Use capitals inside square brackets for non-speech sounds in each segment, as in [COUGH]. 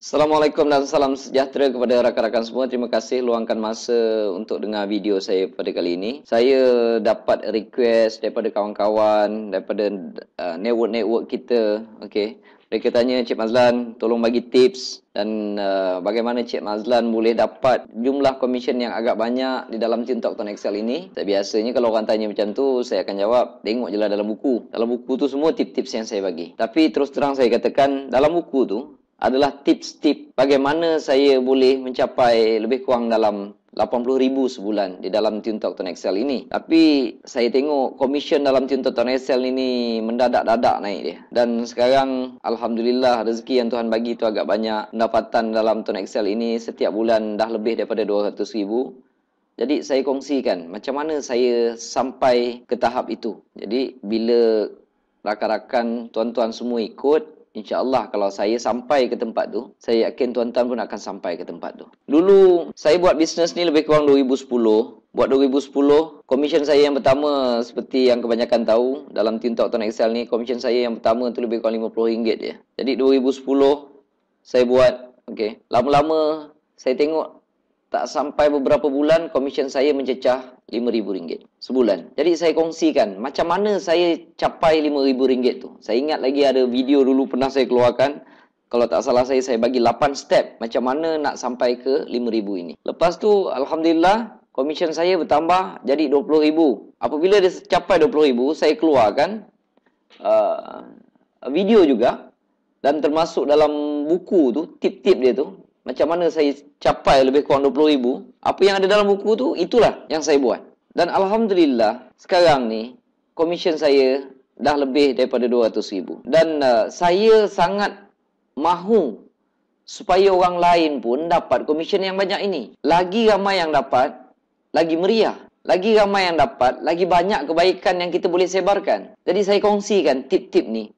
Assalamualaikum dan salam sejahtera kepada rakan-rakan semua. Terima kasih luangkan masa untuk dengar video saya pada kali ini. Saya dapat request daripada kawan-kawan, daripada uh, network-network kita. Okay. Mereka tanya, Cik Mazlan, tolong bagi tips dan uh, bagaimana Cik Mazlan boleh dapat jumlah komisen yang agak banyak di dalam Team Talk Excel ini. Tapi biasanya kalau orang tanya macam tu, saya akan jawab, tengok je lah dalam buku. Dalam buku tu semua tip-tips yang saya bagi. Tapi terus terang saya katakan, dalam buku tu, adalah tips-tips bagaimana saya boleh mencapai lebih kurang dalam 80 ribu sebulan di dalam Tune Talk Excel ini. Tapi saya tengok komisen dalam Tune Talk Excel ini mendadak-dadak naik dia. Dan sekarang Alhamdulillah rezeki yang Tuhan bagi itu agak banyak. Pendapatan dalam Tone Excel ini setiap bulan dah lebih daripada 200 ribu. Jadi saya kongsikan macam mana saya sampai ke tahap itu. Jadi bila rakan-rakan tuan-tuan semua ikut InsyaAllah kalau saya sampai ke tempat tu, saya yakin tuan-tuan pun akan sampai ke tempat tu. Dulu, saya buat bisnes ni lebih kurang 2010. Buat 2010, komisen saya yang pertama seperti yang kebanyakan tahu dalam Tintok Tuan Excel ni, komisen saya yang pertama tu lebih kurang RM50 je. Jadi 2010, saya buat, okay. lama-lama saya tengok tak sampai beberapa bulan komisen saya mencecah RM5,000 sebulan. Jadi saya kongsikan macam mana saya capai RM5,000 tu. Saya ingat lagi ada video dulu pernah saya keluarkan. Kalau tak salah saya, saya bagi 8 step macam mana nak sampai ke RM5,000 ini. Lepas tu, Alhamdulillah, komisen saya bertambah jadi RM20,000. Apabila dia capai RM20,000, saya keluarkan uh, video juga dan termasuk dalam buku tu, tip-tip dia tu macam mana saya capai lebih kurang 20 ribu Apa yang ada dalam buku tu Itulah yang saya buat Dan Alhamdulillah Sekarang ni Komisen saya Dah lebih daripada 200 ribu Dan uh, saya sangat Mahu Supaya orang lain pun dapat komisen yang banyak ini Lagi ramai yang dapat Lagi meriah Lagi ramai yang dapat Lagi banyak kebaikan yang kita boleh sebarkan Jadi saya kongsikan tip-tip ni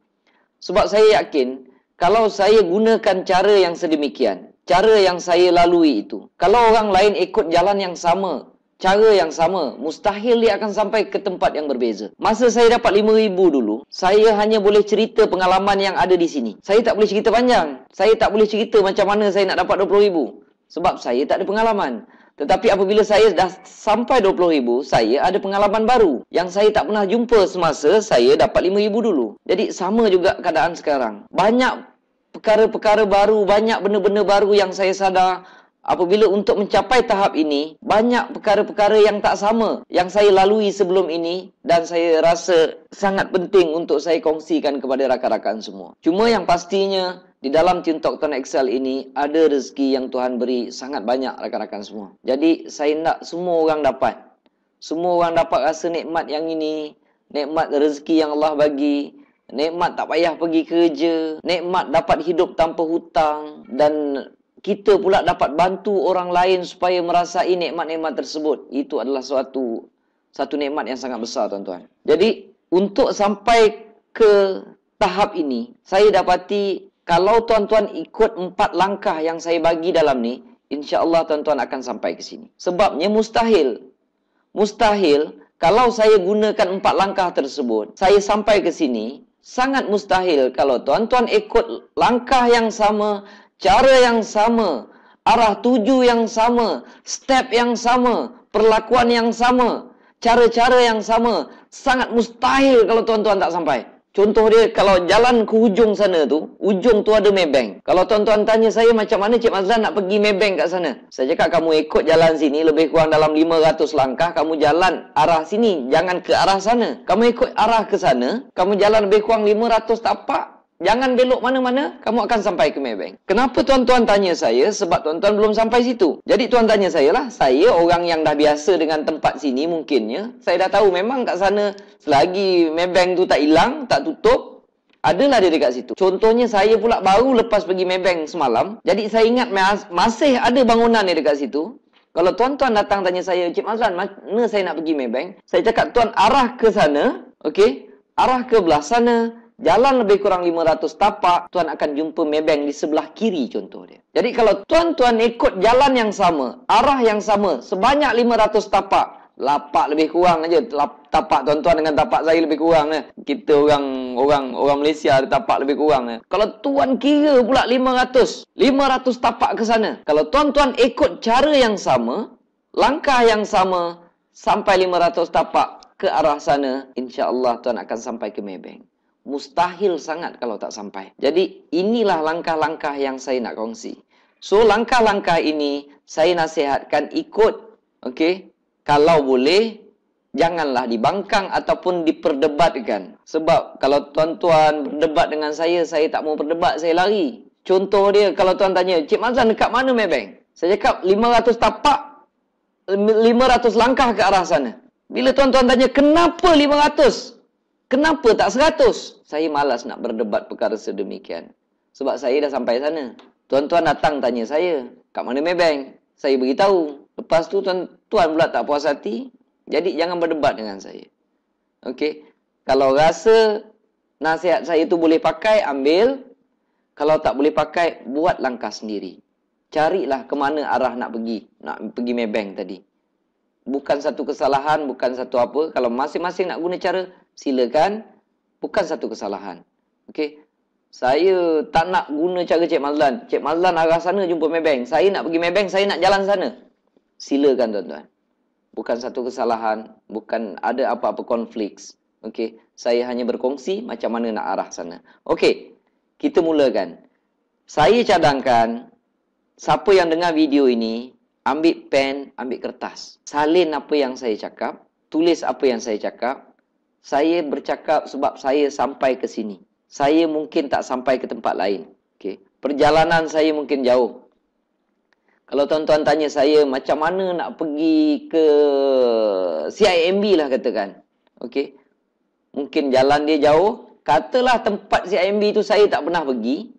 Sebab saya yakin Kalau saya gunakan cara yang sedemikian cara yang saya lalui itu. Kalau orang lain ikut jalan yang sama, cara yang sama, mustahil dia akan sampai ke tempat yang berbeza. Masa saya dapat RM5,000 dulu, saya hanya boleh cerita pengalaman yang ada di sini. Saya tak boleh cerita panjang. Saya tak boleh cerita macam mana saya nak dapat RM20,000. Sebab saya tak ada pengalaman. Tetapi apabila saya dah sampai RM20,000, saya ada pengalaman baru yang saya tak pernah jumpa semasa saya dapat RM5,000 dulu. Jadi sama juga keadaan sekarang. Banyak perkara-perkara baru, banyak benda-benda baru yang saya sadar apabila untuk mencapai tahap ini, banyak perkara-perkara yang tak sama yang saya lalui sebelum ini dan saya rasa sangat penting untuk saya kongsikan kepada rakan-rakan semua. Cuma yang pastinya di dalam Tune Talk Tone Excel ini ada rezeki yang Tuhan beri sangat banyak rakan-rakan semua. Jadi saya nak semua orang dapat. Semua orang dapat rasa nikmat yang ini, nikmat rezeki yang Allah bagi nikmat tak payah pergi kerja, nikmat dapat hidup tanpa hutang dan kita pula dapat bantu orang lain supaya merasai nikmat-nikmat tersebut. Itu adalah suatu satu nikmat yang sangat besar tuan-tuan. Jadi untuk sampai ke tahap ini, saya dapati kalau tuan-tuan ikut empat langkah yang saya bagi dalam ni, insya-Allah tuan-tuan akan sampai ke sini. Sebabnya mustahil mustahil kalau saya gunakan empat langkah tersebut, saya sampai ke sini, sangat mustahil kalau tuan-tuan ikut langkah yang sama, cara yang sama, arah tuju yang sama, step yang sama, perlakuan yang sama, cara-cara yang sama, sangat mustahil kalau tuan-tuan tak sampai. Contoh dia kalau jalan ke hujung sana tu, hujung tu ada Maybank. Kalau tuan-tuan tanya saya macam mana Cik Mazlan nak pergi Maybank kat sana? Saya cakap kamu ikut jalan sini lebih kurang dalam 500 langkah, kamu jalan arah sini, jangan ke arah sana. Kamu ikut arah ke sana, kamu jalan lebih kurang 500 tapak, Jangan belok mana-mana, kamu akan sampai ke Maybank. Kenapa tuan-tuan tanya saya? Sebab tuan-tuan belum sampai situ. Jadi tuan tanya saya lah, saya orang yang dah biasa dengan tempat sini mungkinnya, saya dah tahu memang kat sana selagi Maybank tu tak hilang, tak tutup, adalah dia dekat situ. Contohnya saya pula baru lepas pergi Maybank semalam. Jadi saya ingat masih ada bangunan dia dekat situ. Kalau tuan-tuan datang tanya saya, Cik Mazlan, mana saya nak pergi Maybank? Saya cakap, tuan arah ke sana. Okey. Arah ke belah sana jalan lebih kurang 500 tapak, tuan akan jumpa mebeng di sebelah kiri contoh dia. Jadi kalau tuan-tuan ikut jalan yang sama, arah yang sama, sebanyak 500 tapak, lapak lebih kurang aja tapak tuan-tuan dengan tapak saya lebih kurang eh. kita orang orang orang Malaysia ada tapak lebih kurang eh. kalau tuan kira pula 500 500 tapak ke sana kalau tuan-tuan ikut cara yang sama langkah yang sama sampai 500 tapak ke arah sana insya-Allah tuan akan sampai ke Maybank mustahil sangat kalau tak sampai. Jadi inilah langkah-langkah yang saya nak kongsi. So langkah-langkah ini saya nasihatkan ikut. Okey. Kalau boleh janganlah dibangkang ataupun diperdebatkan. Sebab kalau tuan-tuan berdebat dengan saya, saya tak mau berdebat, saya lari. Contoh dia kalau tuan tanya, "Cik Mazan dekat mana Maybank?" Saya cakap 500 tapak 500 langkah ke arah sana. Bila tuan-tuan tanya, "Kenapa 500?" Kenapa tak seratus? Saya malas nak berdebat perkara sedemikian. Sebab saya dah sampai sana. Tuan-tuan datang tanya saya. Kat mana Maybank? Saya beritahu. Lepas tu tuan-tuan pula tak puas hati. Jadi jangan berdebat dengan saya. Okey. Kalau rasa nasihat saya tu boleh pakai, ambil. Kalau tak boleh pakai, buat langkah sendiri. Carilah ke mana arah nak pergi. Nak pergi Maybank tadi. Bukan satu kesalahan, bukan satu apa. Kalau masing-masing nak guna cara, silakan bukan satu kesalahan okey saya tak nak guna cara cek Mazlan. Cek Mazlan arah sana jumpa mebeng. Saya nak pergi mebeng. saya nak jalan sana. Silakan tuan-tuan. Bukan satu kesalahan, bukan ada apa-apa konflik. Okey, saya hanya berkongsi macam mana nak arah sana. Okey. Kita mulakan. Saya cadangkan siapa yang dengar video ini, ambil pen, ambil kertas. Salin apa yang saya cakap, tulis apa yang saya cakap, saya bercakap sebab saya sampai ke sini. Saya mungkin tak sampai ke tempat lain. Okey. Perjalanan saya mungkin jauh. Kalau tuan-tuan tanya saya macam mana nak pergi ke CIMB lah katakan. Okey. Mungkin jalan dia jauh. Katalah tempat CIMB tu saya tak pernah pergi.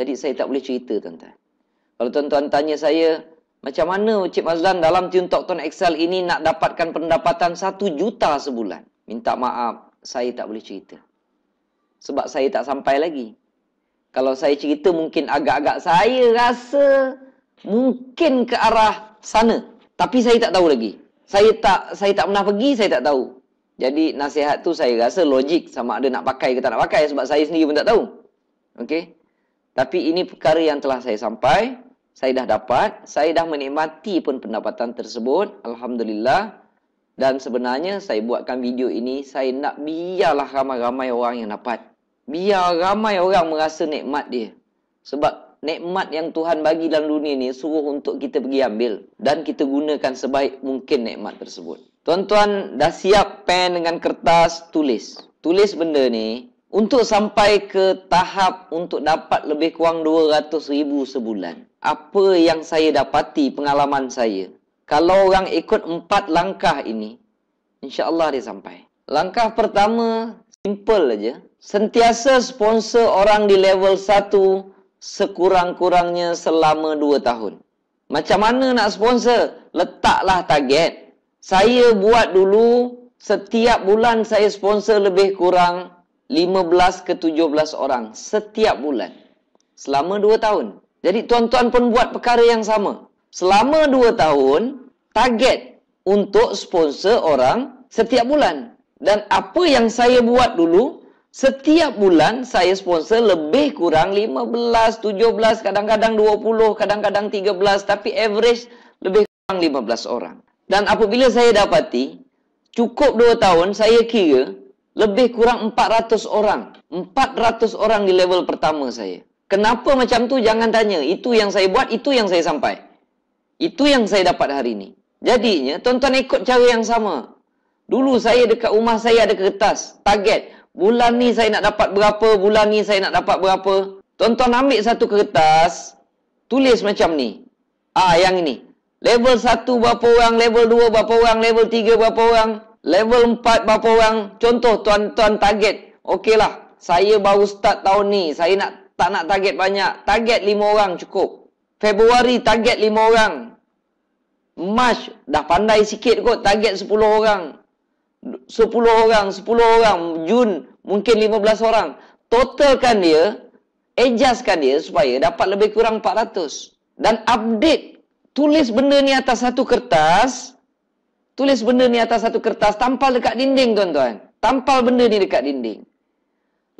Jadi saya tak boleh cerita tuan-tuan. Kalau tuan-tuan tanya saya macam mana Cik Mazlan dalam Tune Talk Tone Excel ini nak dapatkan pendapatan 1 juta sebulan. Minta maaf, saya tak boleh cerita. Sebab saya tak sampai lagi. Kalau saya cerita mungkin agak-agak saya rasa mungkin ke arah sana. Tapi saya tak tahu lagi. Saya tak saya tak pernah pergi, saya tak tahu. Jadi nasihat tu saya rasa logik sama ada nak pakai ke tak nak pakai sebab saya sendiri pun tak tahu. Okey. Tapi ini perkara yang telah saya sampai, saya dah dapat, saya dah menikmati pun pendapatan tersebut. Alhamdulillah. Dan sebenarnya saya buatkan video ini saya nak biarlah ramai-ramai orang yang dapat. Biar ramai orang merasa nikmat dia. Sebab nikmat yang Tuhan bagi dalam dunia ni suruh untuk kita pergi ambil dan kita gunakan sebaik mungkin nikmat tersebut. Tuan-tuan dah siap pen dengan kertas tulis. Tulis benda ni untuk sampai ke tahap untuk dapat lebih kurang 200 ribu sebulan. Apa yang saya dapati pengalaman saya. Kalau orang ikut empat langkah ini, insyaAllah dia sampai. Langkah pertama, simple aja. Sentiasa sponsor orang di level satu sekurang-kurangnya selama dua tahun. Macam mana nak sponsor? Letaklah target. Saya buat dulu, setiap bulan saya sponsor lebih kurang 15 ke 17 orang. Setiap bulan. Selama dua tahun. Jadi tuan-tuan pun buat perkara yang sama selama 2 tahun target untuk sponsor orang setiap bulan. Dan apa yang saya buat dulu, setiap bulan saya sponsor lebih kurang 15, 17, kadang-kadang 20, kadang-kadang 13, tapi average lebih kurang 15 orang. Dan apabila saya dapati, cukup 2 tahun saya kira lebih kurang 400 orang. 400 orang di level pertama saya. Kenapa macam tu jangan tanya. Itu yang saya buat, itu yang saya sampai. Itu yang saya dapat hari ini. Jadinya, tuan-tuan ikut cara yang sama. Dulu saya dekat rumah saya ada kertas, target. Bulan ni saya nak dapat berapa, bulan ni saya nak dapat berapa. Tuan-tuan ambil satu kertas, tulis macam ni. Ah, yang ini. Level 1 berapa orang, level 2 berapa orang, level 3 berapa orang, level 4 berapa orang. Contoh tuan-tuan target. Okeylah, saya baru start tahun ni. Saya nak tak nak target banyak. Target 5 orang cukup. Februari target lima orang. March dah pandai sikit kot target sepuluh orang. sepuluh orang, sepuluh orang. Jun mungkin lima belas orang. Totalkan dia, adjustkan dia supaya dapat lebih kurang empat ratus. Dan update, tulis benda ni atas satu kertas. Tulis benda ni atas satu kertas, tampal dekat dinding tuan-tuan. Tampal benda ni dekat dinding.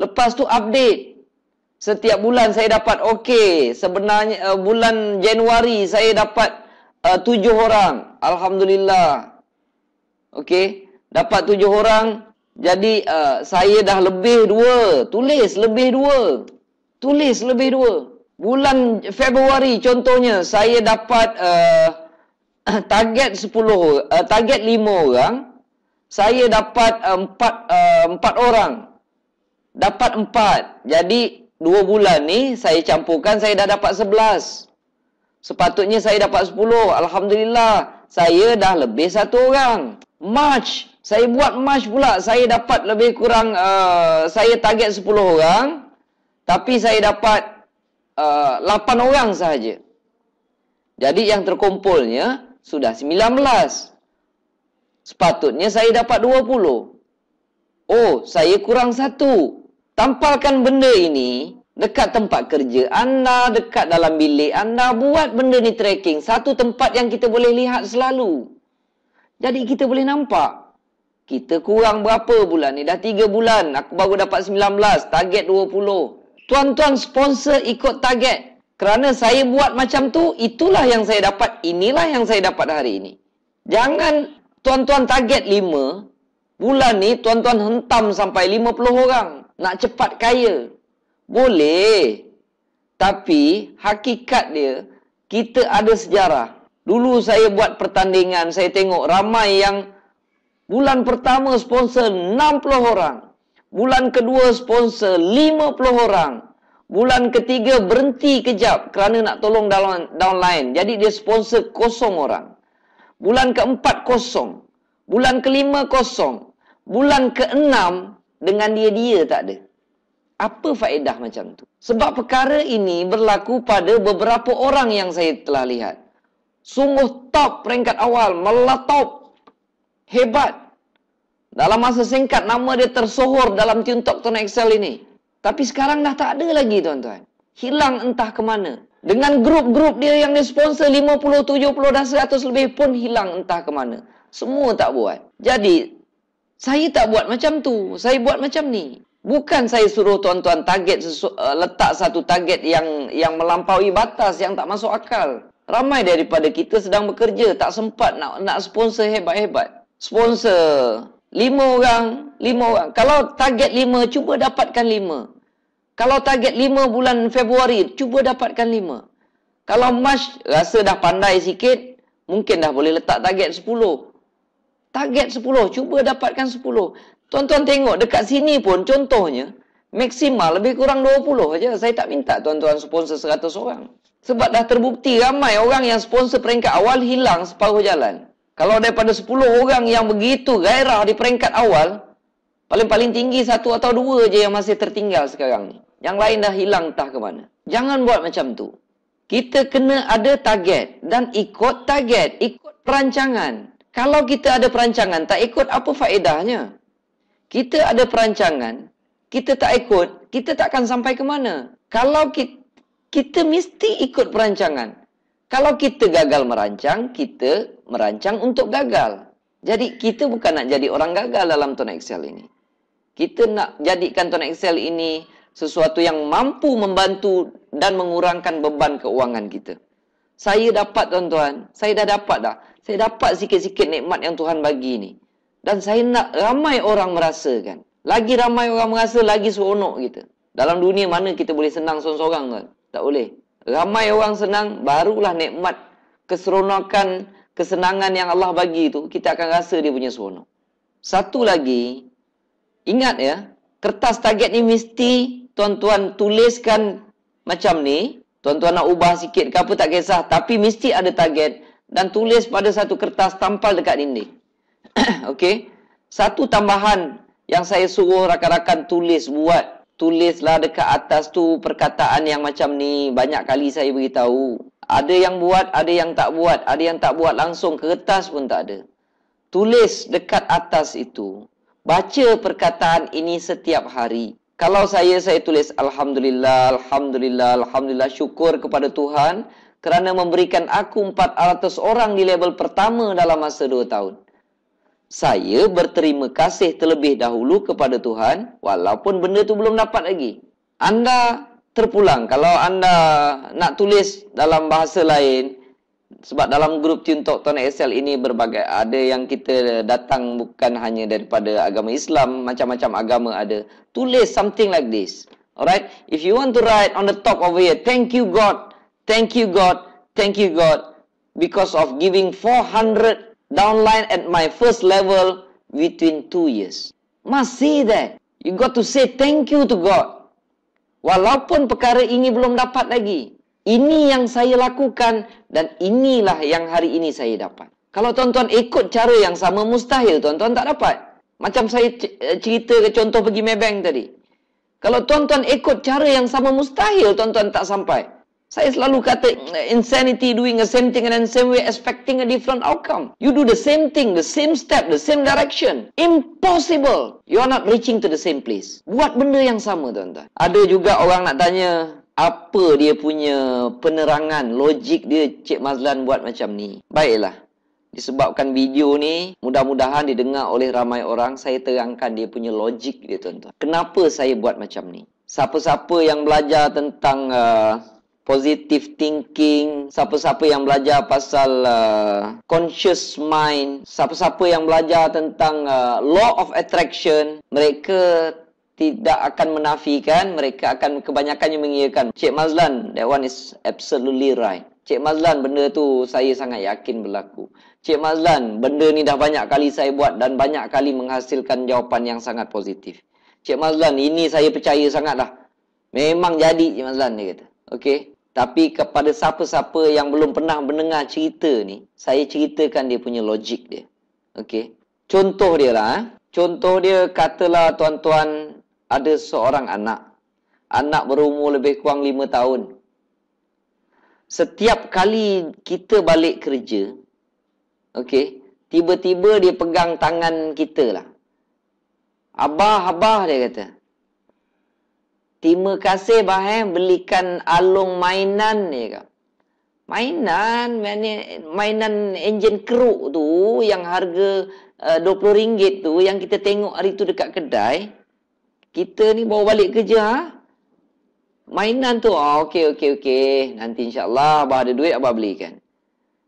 Lepas tu update setiap bulan saya dapat OK Sebenarnya uh, bulan Januari saya dapat uh, tujuh orang. Alhamdulillah. OK Dapat tujuh orang. Jadi uh, saya dah lebih dua. Tulis lebih dua. Tulis lebih dua. Bulan Februari contohnya saya dapat uh, [COUGHS] target sepuluh uh, target lima orang saya dapat empat uh, uh, orang dapat empat jadi dua bulan ni saya campurkan saya dah dapat sebelas. Sepatutnya saya dapat sepuluh. Alhamdulillah saya dah lebih satu orang. March saya buat March pula saya dapat lebih kurang uh, saya target sepuluh orang tapi saya dapat eh, lapan uh, orang sahaja. Jadi yang terkumpulnya sudah sembilan belas. Sepatutnya saya dapat dua puluh. Oh, saya kurang satu. Tampalkan benda ini dekat tempat kerja anda, dekat dalam bilik anda. Buat benda ni tracking. Satu tempat yang kita boleh lihat selalu. Jadi kita boleh nampak. Kita kurang berapa bulan ni? Dah 3 bulan. Aku baru dapat 19. Target 20. Tuan-tuan sponsor ikut target. Kerana saya buat macam tu, itulah yang saya dapat. Inilah yang saya dapat hari ini. Jangan tuan-tuan target 5. Bulan ni tuan-tuan hentam sampai 50 orang nak cepat kaya. Boleh. Tapi hakikat dia kita ada sejarah. Dulu saya buat pertandingan, saya tengok ramai yang bulan pertama sponsor 60 orang. Bulan kedua sponsor 50 orang. Bulan ketiga berhenti kejap kerana nak tolong dalam downline. Jadi dia sponsor kosong orang. Bulan keempat kosong. Bulan kelima kosong. Bulan keenam dengan dia-dia tak ada. Apa faedah macam tu? Sebab perkara ini berlaku pada beberapa orang yang saya telah lihat. Sungguh top peringkat awal, malah top, Hebat. Dalam masa singkat nama dia tersohor dalam tiuntok Tuan Excel ini. Tapi sekarang dah tak ada lagi tuan-tuan. Hilang entah ke mana. Dengan grup-grup dia yang dia sponsor 50, 70 dan 100 lebih pun hilang entah ke mana. Semua tak buat. Jadi saya tak buat macam tu saya buat macam ni bukan saya suruh tuan-tuan target sesu- uh, letak satu target yang yang melampaui batas yang tak masuk akal ramai daripada kita sedang bekerja tak sempat nak nak sponsor hebat-hebat sponsor lima orang lima orang kalau target lima cuba dapatkan lima kalau target lima bulan Februari cuba dapatkan lima kalau Mas rasa dah pandai sikit, mungkin dah boleh letak target sepuluh target 10, cuba dapatkan 10. Tuan-tuan tengok dekat sini pun contohnya, maksimal lebih kurang 20 aja. Saya tak minta tuan-tuan sponsor 100 orang. Sebab dah terbukti ramai orang yang sponsor peringkat awal hilang separuh jalan. Kalau daripada 10 orang yang begitu gairah di peringkat awal, paling-paling tinggi satu atau dua aja yang masih tertinggal sekarang ni. Yang lain dah hilang tah ke mana. Jangan buat macam tu. Kita kena ada target dan ikut target, ikut perancangan. Kalau kita ada perancangan, tak ikut apa faedahnya? Kita ada perancangan, kita tak ikut, kita tak akan sampai ke mana. Kalau kita, kita mesti ikut perancangan. Kalau kita gagal merancang, kita merancang untuk gagal. Jadi kita bukan nak jadi orang gagal dalam Tone Excel ini. Kita nak jadikan Tone Excel ini sesuatu yang mampu membantu dan mengurangkan beban keuangan kita. Saya dapat tuan-tuan, saya dah dapat dah saya dapat sikit-sikit nikmat yang Tuhan bagi ni. Dan saya nak ramai orang merasakan. Lagi ramai orang merasa, lagi seronok kita. Dalam dunia mana kita boleh senang seorang-seorang kan? Tak boleh. Ramai orang senang, barulah nikmat keseronokan, kesenangan yang Allah bagi itu, kita akan rasa dia punya seronok. Satu lagi, ingat ya, kertas target ni mesti tuan-tuan tuliskan macam ni. Tuan-tuan nak ubah sikit ke apa tak kisah. Tapi mesti ada target dan tulis pada satu kertas tampal dekat dinding. [CLEARS THROAT] Okey. Satu tambahan yang saya suruh rakan-rakan tulis buat, tulislah dekat atas tu perkataan yang macam ni. Banyak kali saya beritahu. Ada yang buat, ada yang tak buat, ada yang tak buat langsung ke kertas pun tak ada. Tulis dekat atas itu. Baca perkataan ini setiap hari. Kalau saya saya tulis alhamdulillah, alhamdulillah, alhamdulillah syukur kepada Tuhan kerana memberikan aku 400 orang di level pertama dalam masa 2 tahun. Saya berterima kasih terlebih dahulu kepada Tuhan walaupun benda tu belum dapat lagi. Anda terpulang kalau anda nak tulis dalam bahasa lain sebab dalam grup Tune Tone Excel ini berbagai ada yang kita datang bukan hanya daripada agama Islam, macam-macam agama ada. Tulis something like this. Alright, if you want to write on the top over here, thank you God Thank you, God. Thank you, God. Because of giving 400 downline at my first level within two years. Must say that. You got to say thank you to God. Walaupun perkara ini belum dapat lagi. Ini yang saya lakukan dan inilah yang hari ini saya dapat. Kalau tuan-tuan ikut cara yang sama, mustahil tuan-tuan tak dapat. Macam saya eh, cerita ke contoh pergi Maybank tadi. Kalau tuan-tuan ikut cara yang sama, mustahil tuan-tuan tak sampai. Saya selalu kata eh, insanity doing the same thing and the same way expecting a different outcome. You do the same thing, the same step, the same direction. Impossible. You are not reaching to the same place. Buat benda yang sama tuan-tuan. Ada juga orang nak tanya apa dia punya penerangan, logik dia Cik Mazlan buat macam ni. Baiklah. Disebabkan video ni mudah-mudahan didengar oleh ramai orang, saya terangkan dia punya logik dia tuan-tuan. Kenapa saya buat macam ni? Siapa-siapa yang belajar tentang uh, positive thinking, siapa-siapa yang belajar pasal uh, conscious mind, siapa-siapa yang belajar tentang uh, law of attraction, mereka tidak akan menafikan, mereka akan kebanyakannya mengiyakan. Cik Mazlan, that one is absolutely right. Cik Mazlan, benda tu saya sangat yakin berlaku. Cik Mazlan, benda ni dah banyak kali saya buat dan banyak kali menghasilkan jawapan yang sangat positif. Cik Mazlan, ini saya percaya sangatlah. Memang jadi Cik Mazlan, dia kata. Okay. Tapi kepada siapa-siapa yang belum pernah mendengar cerita ni, saya ceritakan dia punya logik dia. Okey. Contoh dia lah. Eh. Contoh dia katalah tuan-tuan ada seorang anak. Anak berumur lebih kurang lima tahun. Setiap kali kita balik kerja, okey, tiba-tiba dia pegang tangan kita lah. Abah, abah dia kata. Terima kasih bah eh, belikan alung mainan ni ya. Mainan, mainan, mainan enjin keruk tu yang harga eh, uh, RM20 tu yang kita tengok hari tu dekat kedai. Kita ni bawa balik kerja. Ha? Mainan tu, ah, okey, okey, okey. Nanti insya Allah abah ada duit, abah belikan.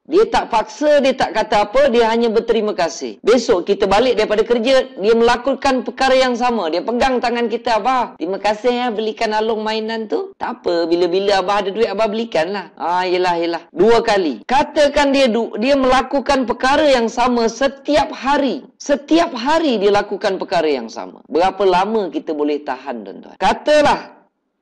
Dia tak paksa, dia tak kata apa, dia hanya berterima kasih. Besok kita balik daripada kerja, dia melakukan perkara yang sama. Dia pegang tangan kita, Abah. Terima kasih ya belikan alung mainan tu. Tak apa, bila-bila Abah ada duit, Abah belikan lah. Ah, yelah, yelah. Dua kali. Katakan dia dia melakukan perkara yang sama setiap hari. Setiap hari dia lakukan perkara yang sama. Berapa lama kita boleh tahan, tuan-tuan? Katalah,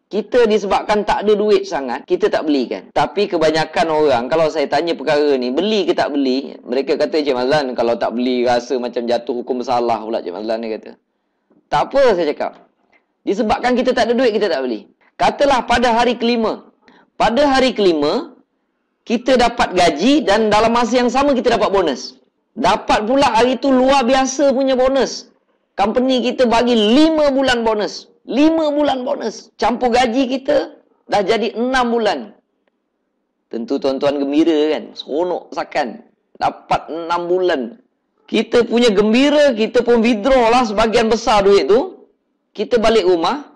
kita disebabkan tak ada duit sangat, kita tak belikan. Tapi kebanyakan orang, kalau saya tanya perkara ni, beli ke tak beli? Mereka kata, Encik Mazlan, kalau tak beli rasa macam jatuh hukum salah pula, Encik Mazlan dia kata. Tak apa saya cakap. Disebabkan kita tak ada duit, kita tak beli. Katalah pada hari kelima. Pada hari kelima, kita dapat gaji dan dalam masa yang sama kita dapat bonus. Dapat pula hari tu luar biasa punya bonus. Company kita bagi lima bulan Bonus. Lima bulan bonus. Campur gaji kita, dah jadi enam bulan. Tentu tuan-tuan gembira kan? Seronok sakan. Dapat enam bulan. Kita punya gembira, kita pun withdraw lah sebagian besar duit tu. Kita balik rumah.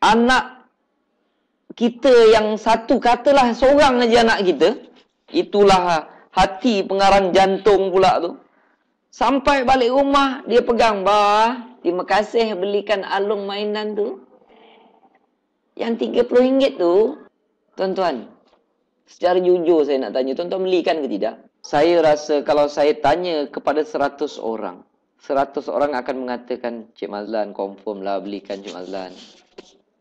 Anak kita yang satu katalah seorang aja anak kita. Itulah hati pengarang jantung pula tu. Sampai balik rumah, dia pegang. Bah, terima kasih belikan alung mainan tu. Yang RM30 tu, tuan-tuan, secara jujur saya nak tanya, tuan-tuan belikan ke tidak? Saya rasa kalau saya tanya kepada 100 orang, 100 orang akan mengatakan, Cik Mazlan, confirm lah belikan Cik Mazlan.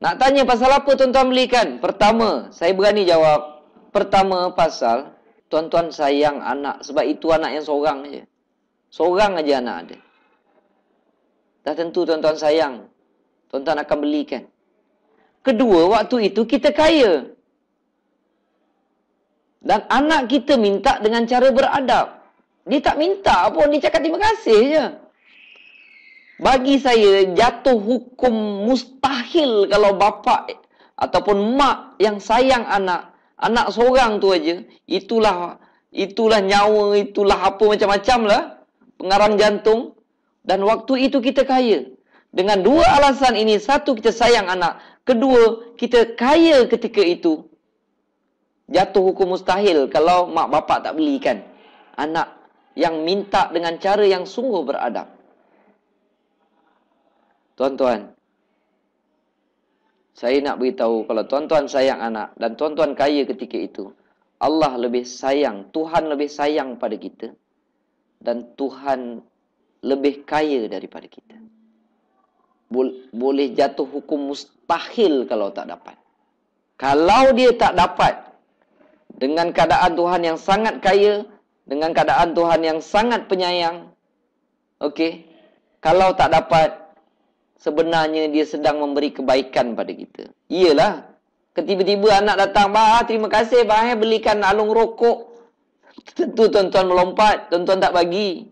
Nak tanya pasal apa tuan-tuan belikan? Pertama, saya berani jawab. Pertama, pasal tuan-tuan sayang anak. Sebab itu anak yang seorang je. Seorang aja anak ada. Dah tentu tuan-tuan sayang. Tuan-tuan akan belikan. Kedua, waktu itu kita kaya. Dan anak kita minta dengan cara beradab. Dia tak minta pun. Dia cakap terima kasih je. Bagi saya, jatuh hukum mustahil kalau bapa ataupun mak yang sayang anak. Anak seorang tu aja. Itulah itulah nyawa, itulah apa macam-macam lah. Pengarang jantung dan waktu itu kita kaya. Dengan dua alasan ini, satu kita sayang anak, kedua kita kaya ketika itu. Jatuh hukum mustahil kalau mak bapak tak belikan anak yang minta dengan cara yang sungguh beradab. Tuan-tuan, saya nak beritahu kalau tuan-tuan sayang anak dan tuan-tuan kaya ketika itu, Allah lebih sayang, Tuhan lebih sayang pada kita dan Tuhan lebih kaya daripada kita. Boleh jatuh hukum mustahil kalau tak dapat. Kalau dia tak dapat dengan keadaan Tuhan yang sangat kaya, dengan keadaan Tuhan yang sangat penyayang, okey. Kalau tak dapat sebenarnya dia sedang memberi kebaikan pada kita. Iyalah. Ketiba-tiba anak datang, "Bah, terima kasih bah, eh, belikan alung rokok." tentu tuan-tuan melompat, tuan-tuan tak bagi.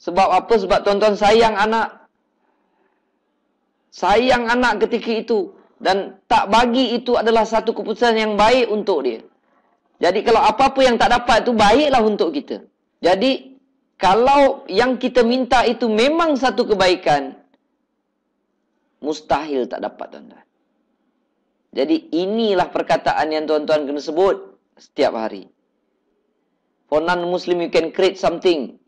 Sebab apa? Sebab tuan-tuan sayang anak. Sayang anak ketika itu. Dan tak bagi itu adalah satu keputusan yang baik untuk dia. Jadi kalau apa-apa yang tak dapat itu baiklah untuk kita. Jadi kalau yang kita minta itu memang satu kebaikan, mustahil tak dapat tuan-tuan. Jadi inilah perkataan yang tuan-tuan kena sebut setiap hari. Or non-Muslim, you can create something.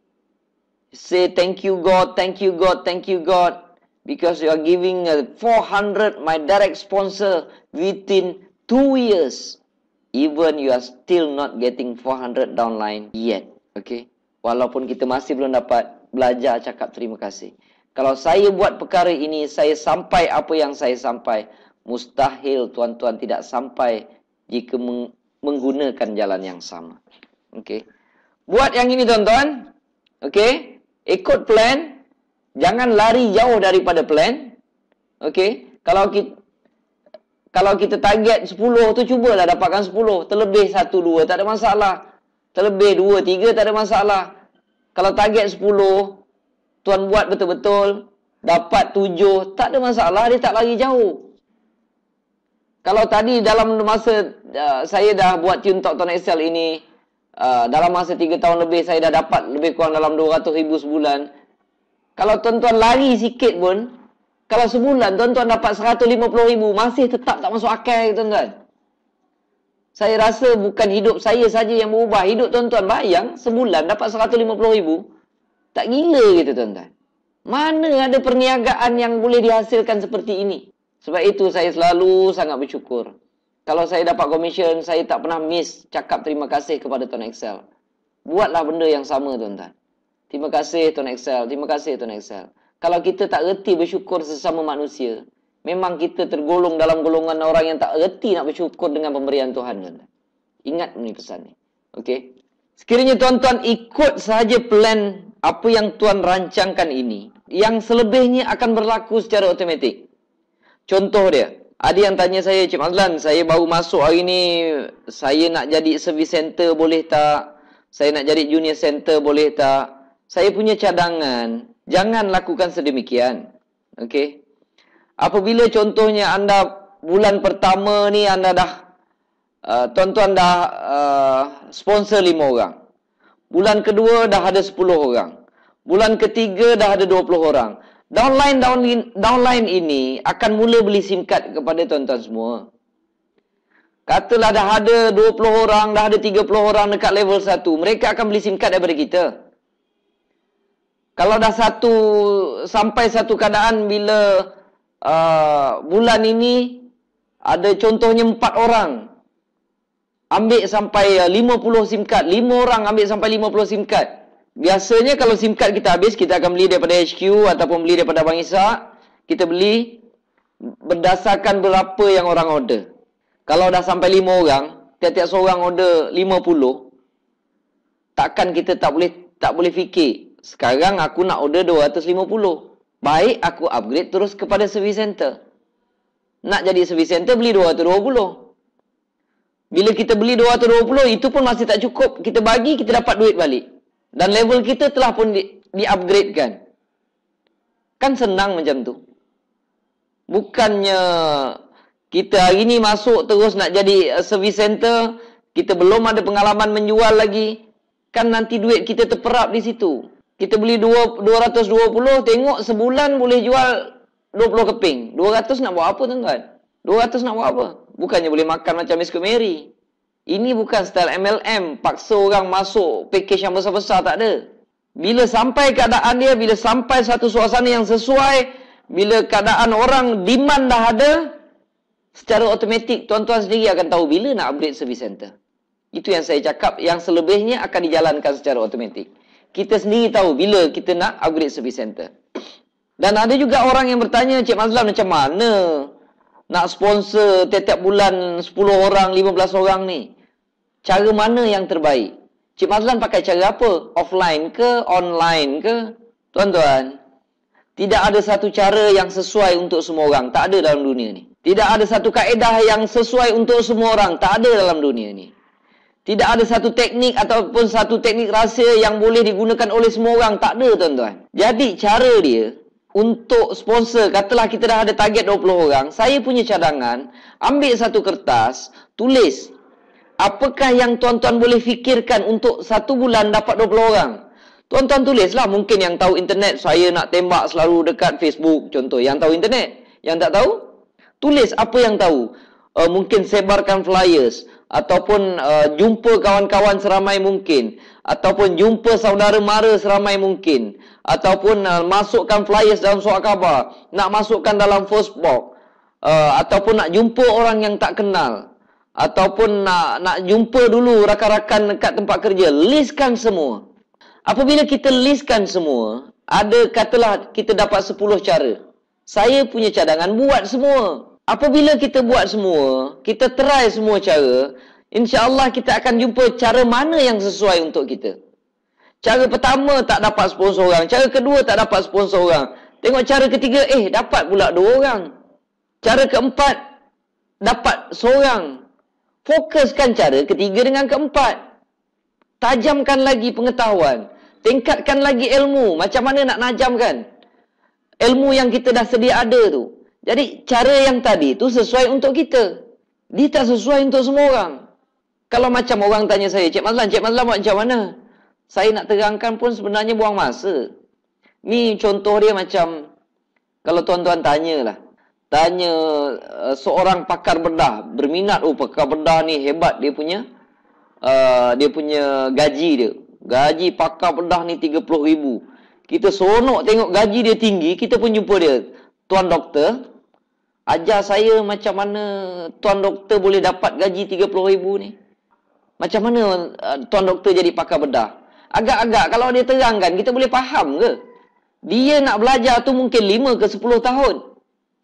Say, thank you God, thank you God, thank you God. Because you are giving uh, 400, my direct sponsor, within two years. Even you are still not getting 400 downline yet. Okay. Walaupun kita masih belum dapat belajar cakap terima kasih. Kalau saya buat perkara ini, saya sampai apa yang saya sampai. Mustahil tuan-tuan tidak sampai jika menggunakan jalan yang sama. Okay. Buat yang ini tuan-tuan. Okey. Ikut plan. Jangan lari jauh daripada plan. Okey. Kalau kita kalau kita target 10 tu cubalah dapatkan 10. Terlebih 1, 2 tak ada masalah. Terlebih 2, 3 tak ada masalah. Kalau target 10. Tuan buat betul-betul. Dapat 7. Tak ada masalah. Dia tak lari jauh. Kalau tadi dalam masa uh, saya dah buat tune talk tuan Excel ini. Ah, dalam masa tiga tahun lebih saya dah dapat lebih kurang dalam dua ratus ribu sebulan. Kalau tuan-tuan lari sikit pun, kalau sebulan tuan-tuan dapat puluh ribu, masih tetap tak masuk akal tuan-tuan. Saya rasa bukan hidup saya saja yang berubah. Hidup tuan-tuan bayang sebulan dapat seratus lima puluh ribu. Tak gila gitu tuan-tuan. Mana ada perniagaan yang boleh dihasilkan seperti ini? Sebab itu saya selalu sangat bersyukur. Kalau saya dapat komisen, saya tak pernah miss cakap terima kasih kepada Tuan Excel. Buatlah benda yang sama tuan-tuan. Terima kasih Tuan Excel, terima kasih Tuan Excel. Kalau kita tak reti bersyukur sesama manusia, memang kita tergolong dalam golongan orang yang tak reti nak bersyukur dengan pemberian Tuhan. Tuan -tuan. Ingat ini pesannya ni. Okey. Sekiranya tuan-tuan ikut sahaja plan apa yang tuan rancangkan ini, yang selebihnya akan berlaku secara automatik. Contoh dia, ada yang tanya saya, Cik Mazlan, saya baru masuk hari ni, saya nak jadi service center boleh tak? Saya nak jadi junior center boleh tak? Saya punya cadangan, jangan lakukan sedemikian. Okey. Apabila contohnya anda bulan pertama ni anda dah uh, tuan-tuan uh, dah uh, sponsor lima orang. Bulan kedua dah ada sepuluh orang. Bulan ketiga dah ada dua puluh orang. Downline downline downline ini akan mula beli SIM card kepada tuan-tuan semua. Katalah dah ada 20 orang, dah ada 30 orang dekat level 1, mereka akan beli SIM card daripada kita. Kalau dah satu sampai satu keadaan bila uh, bulan ini ada contohnya empat orang ambil sampai 50 uh, SIM card, lima orang ambil sampai 50 SIM card. Biasanya kalau SIM card kita habis, kita akan beli daripada HQ ataupun beli daripada Bang Isa. Kita beli berdasarkan berapa yang orang order. Kalau dah sampai lima orang, tiap-tiap seorang order lima puluh, takkan kita tak boleh tak boleh fikir. Sekarang aku nak order dua ratus lima puluh, Baik, aku upgrade terus kepada service center. Nak jadi service center, beli dua dua ratus puluh. Bila kita beli dua dua ratus puluh itu pun masih tak cukup. Kita bagi, kita dapat duit balik. Dan level kita telah pun di, di upgrade kan. Kan senang macam tu. Bukannya kita hari ni masuk terus nak jadi eh, service center. Kita belum ada pengalaman menjual lagi. Kan nanti duit kita terperap di situ. Kita beli 220, tengok sebulan boleh jual 20 keping. 200 nak buat apa tuan-tuan? 200 nak buat apa? Bukannya boleh makan macam Miss Mary. Ini bukan style MLM paksa orang masuk package yang besar-besar tak ada. Bila sampai keadaan dia, bila sampai satu suasana yang sesuai, bila keadaan orang demand dah ada, secara automatik tuan-tuan sendiri akan tahu bila nak upgrade service center. Itu yang saya cakap yang selebihnya akan dijalankan secara automatik. Kita sendiri tahu bila kita nak upgrade service center. Dan ada juga orang yang bertanya, Cik Mazlan macam mana nak sponsor tiap-tiap bulan 10 orang, 15 orang ni? cara mana yang terbaik? Cik Mazlan pakai cara apa? Offline ke? Online ke? Tuan-tuan, tidak ada satu cara yang sesuai untuk semua orang. Tak ada dalam dunia ni. Tidak ada satu kaedah yang sesuai untuk semua orang. Tak ada dalam dunia ni. Tidak ada satu teknik ataupun satu teknik rahsia yang boleh digunakan oleh semua orang. Tak ada tuan-tuan. Jadi cara dia untuk sponsor, katalah kita dah ada target 20 orang. Saya punya cadangan, ambil satu kertas, tulis apakah yang tuan-tuan boleh fikirkan untuk satu bulan dapat 20 orang? Tuan-tuan tulislah mungkin yang tahu internet saya nak tembak selalu dekat Facebook contoh yang tahu internet yang tak tahu tulis apa yang tahu uh, mungkin sebarkan flyers ataupun uh, jumpa kawan-kawan seramai mungkin ataupun jumpa saudara mara seramai mungkin ataupun uh, masukkan flyers dalam surat khabar nak masukkan dalam first box uh, ataupun nak jumpa orang yang tak kenal ataupun nak nak jumpa dulu rakan-rakan dekat tempat kerja, listkan semua. Apabila kita listkan semua, ada katalah kita dapat 10 cara. Saya punya cadangan buat semua. Apabila kita buat semua, kita try semua cara, insya-Allah kita akan jumpa cara mana yang sesuai untuk kita. Cara pertama tak dapat sponsor orang, cara kedua tak dapat sponsor orang. Tengok cara ketiga, eh dapat pula dua orang. Cara keempat dapat seorang fokuskan cara ketiga dengan keempat. Tajamkan lagi pengetahuan. Tingkatkan lagi ilmu. Macam mana nak najamkan? Ilmu yang kita dah sedia ada tu. Jadi cara yang tadi tu sesuai untuk kita. Dia tak sesuai untuk semua orang. Kalau macam orang tanya saya, Cik Mazlan, Cik Mazlan buat macam mana? Saya nak terangkan pun sebenarnya buang masa. Ni contoh dia macam, kalau tuan-tuan tanyalah, tanya uh, seorang pakar bedah berminat oh pakar bedah ni hebat dia punya uh, dia punya gaji dia gaji pakar bedah ni ribu kita seronok tengok gaji dia tinggi kita pun jumpa dia tuan doktor ajar saya macam mana tuan doktor boleh dapat gaji ribu ni macam mana uh, tuan doktor jadi pakar bedah agak-agak kalau dia terangkan kita boleh faham ke dia nak belajar tu mungkin 5 ke 10 tahun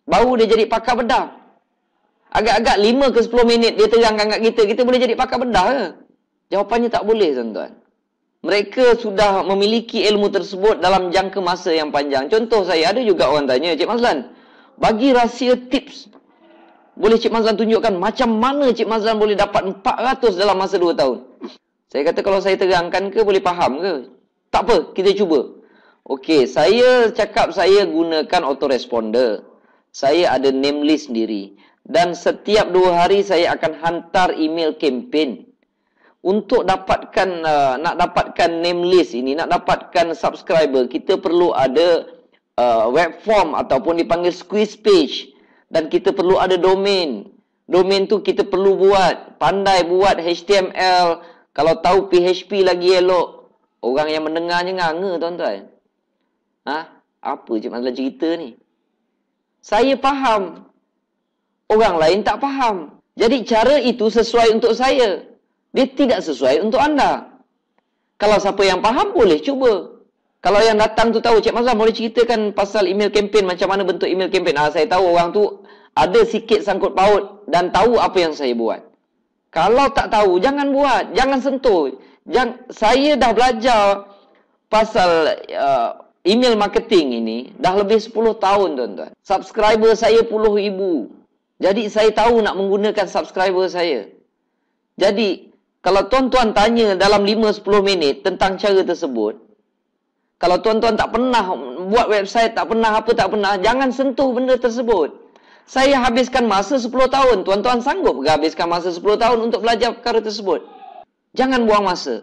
Baru dia jadi pakar bedah. Agak-agak 5 ke 10 minit dia terangkan kat kita, kita boleh jadi pakar bedah ke? Jawapannya tak boleh, tuan-tuan. Mereka sudah memiliki ilmu tersebut dalam jangka masa yang panjang. Contoh saya, ada juga orang tanya, Cik Mazlan, bagi rahsia tips, boleh Cik Mazlan tunjukkan macam mana Cik Mazlan boleh dapat 400 dalam masa 2 tahun? Saya kata kalau saya terangkan ke, boleh faham ke? Tak apa, kita cuba. Okey, saya cakap saya gunakan autoresponder. responder saya ada name list sendiri. Dan setiap dua hari saya akan hantar email campaign untuk dapatkan uh, nak dapatkan name list ini nak dapatkan subscriber kita perlu ada uh, web form ataupun dipanggil squeeze page dan kita perlu ada domain domain tu kita perlu buat pandai buat html kalau tahu php lagi elok orang yang mendengarnya nganga tuan-tuan ha apa je masalah cerita ni saya faham. Orang lain tak faham. Jadi cara itu sesuai untuk saya. Dia tidak sesuai untuk anda. Kalau siapa yang faham boleh cuba. Kalau yang datang tu tahu Cik Mazlan boleh ceritakan pasal email campaign macam mana bentuk email campaign. Ah saya tahu orang tu ada sikit sangkut paut dan tahu apa yang saya buat. Kalau tak tahu jangan buat, jangan sentuh. Jangan, saya dah belajar pasal uh, email marketing ini dah lebih 10 tahun tuan-tuan. Subscriber saya puluh ribu. Jadi saya tahu nak menggunakan subscriber saya. Jadi kalau tuan-tuan tanya dalam 5-10 minit tentang cara tersebut. Kalau tuan-tuan tak pernah buat website, tak pernah apa, tak pernah. Jangan sentuh benda tersebut. Saya habiskan masa 10 tahun. Tuan-tuan sanggup ke habiskan masa 10 tahun untuk belajar perkara tersebut? Jangan buang masa.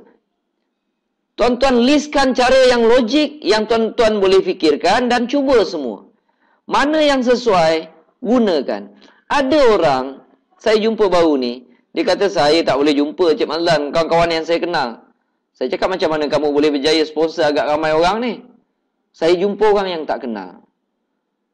Tuan-tuan listkan cara yang logik yang tuan-tuan boleh fikirkan dan cuba semua. Mana yang sesuai, gunakan. Ada orang, saya jumpa baru ni, dia kata saya tak boleh jumpa Encik Mazlan, kawan-kawan yang saya kenal. Saya cakap macam mana kamu boleh berjaya sponsor agak ramai orang ni? Saya jumpa orang yang tak kenal.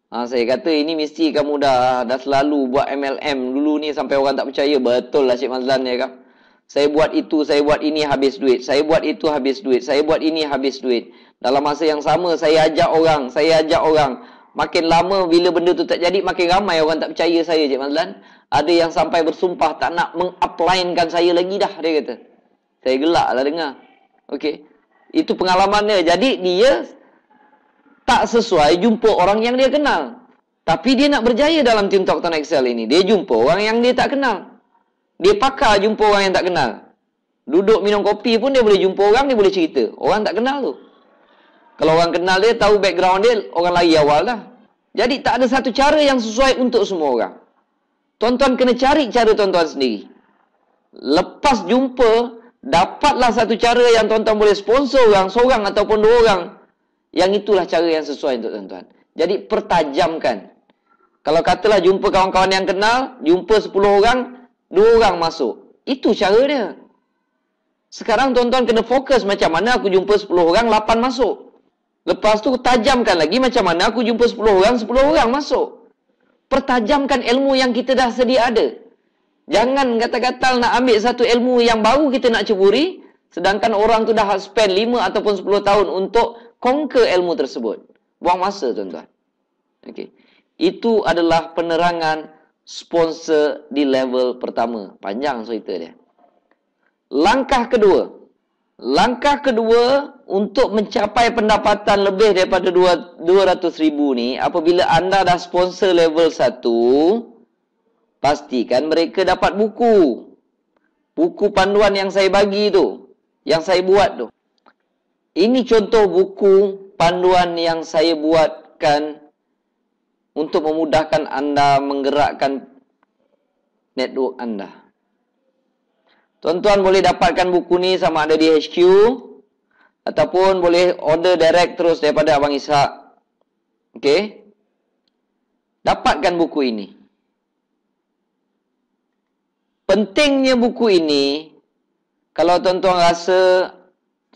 Ha, saya kata ini mesti kamu dah dah selalu buat MLM dulu ni sampai orang tak percaya. Betul lah Encik Mazlan ni kata. Saya buat itu, saya buat ini habis duit. Saya buat itu habis duit. Saya buat ini habis duit. Dalam masa yang sama saya ajak orang, saya ajak orang. Makin lama bila benda tu tak jadi makin ramai orang tak percaya saya Cik Mazlan. Ada yang sampai bersumpah tak nak mengaplainkan saya lagi dah dia kata. Saya gelak lah dengar. Okey. Itu pengalamannya. Jadi dia tak sesuai jumpa orang yang dia kenal. Tapi dia nak berjaya dalam Team Talk Excel ini. Dia jumpa orang yang dia tak kenal. Dia pakar jumpa orang yang tak kenal. Duduk minum kopi pun dia boleh jumpa orang, dia boleh cerita. Orang tak kenal tu. Kalau orang kenal dia, tahu background dia, orang lari awal dah. Jadi tak ada satu cara yang sesuai untuk semua orang. Tuan-tuan kena cari cara tuan-tuan sendiri. Lepas jumpa, dapatlah satu cara yang tuan-tuan boleh sponsor orang, seorang ataupun dua orang. Yang itulah cara yang sesuai untuk tuan-tuan. Jadi pertajamkan. Kalau katalah jumpa kawan-kawan yang kenal, jumpa 10 orang, Dua orang masuk. Itu cara dia. Sekarang tuan-tuan kena fokus macam mana aku jumpa 10 orang, 8 masuk. Lepas tu tajamkan lagi macam mana aku jumpa 10 orang, 10 orang masuk. Pertajamkan ilmu yang kita dah sedia ada. Jangan gatal-gatal nak ambil satu ilmu yang baru kita nak ceburi, sedangkan orang tu dah spend 5 ataupun 10 tahun untuk conquer ilmu tersebut. Buang masa tuan-tuan. Okay. Itu adalah penerangan sponsor di level pertama. Panjang cerita dia. Langkah kedua. Langkah kedua untuk mencapai pendapatan lebih daripada 200 ribu ni apabila anda dah sponsor level 1 pastikan mereka dapat buku. Buku panduan yang saya bagi tu. Yang saya buat tu. Ini contoh buku panduan yang saya buatkan untuk memudahkan anda menggerakkan network anda. Tuan-tuan boleh dapatkan buku ni sama ada di HQ ataupun boleh order direct terus daripada Abang Ishak. Okey. Dapatkan buku ini. Pentingnya buku ini kalau tuan-tuan rasa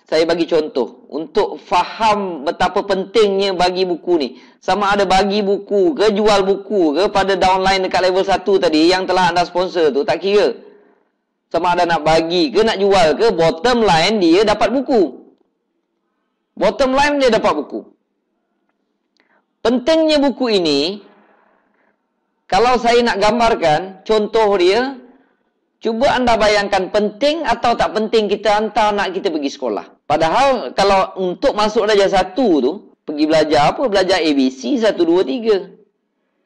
saya bagi contoh untuk faham betapa pentingnya bagi buku ni. Sama ada bagi buku ke jual buku ke pada downline dekat level 1 tadi yang telah anda sponsor tu tak kira. Sama ada nak bagi ke nak jual ke bottom line dia dapat buku. Bottom line dia dapat buku. Pentingnya buku ini kalau saya nak gambarkan contoh dia Cuba anda bayangkan penting atau tak penting kita hantar anak kita pergi sekolah. Padahal kalau untuk masuk darjah satu tu, pergi belajar apa? Belajar ABC, satu, dua, tiga.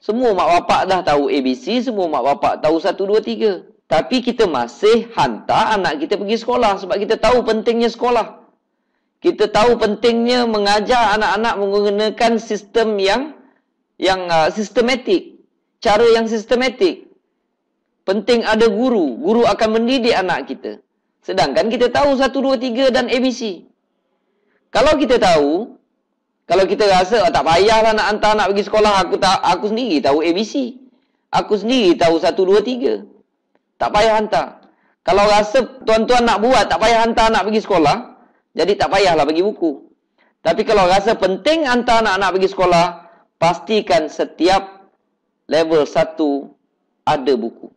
Semua mak bapak dah tahu ABC, semua mak bapak tahu satu, dua, tiga. Tapi kita masih hantar anak kita pergi sekolah sebab kita tahu pentingnya sekolah. Kita tahu pentingnya mengajar anak-anak menggunakan sistem yang yang uh, sistematik. Cara yang sistematik. Penting ada guru. Guru akan mendidik anak kita. Sedangkan kita tahu 1, 2, 3 dan ABC. Kalau kita tahu, kalau kita rasa oh, tak payahlah nak hantar nak pergi sekolah, aku tak aku sendiri tahu ABC. Aku sendiri tahu 1, 2, 3. Tak payah hantar. Kalau rasa tuan-tuan nak buat, tak payah hantar nak pergi sekolah, jadi tak payahlah bagi buku. Tapi kalau rasa penting hantar anak-anak pergi sekolah, pastikan setiap level 1 ada buku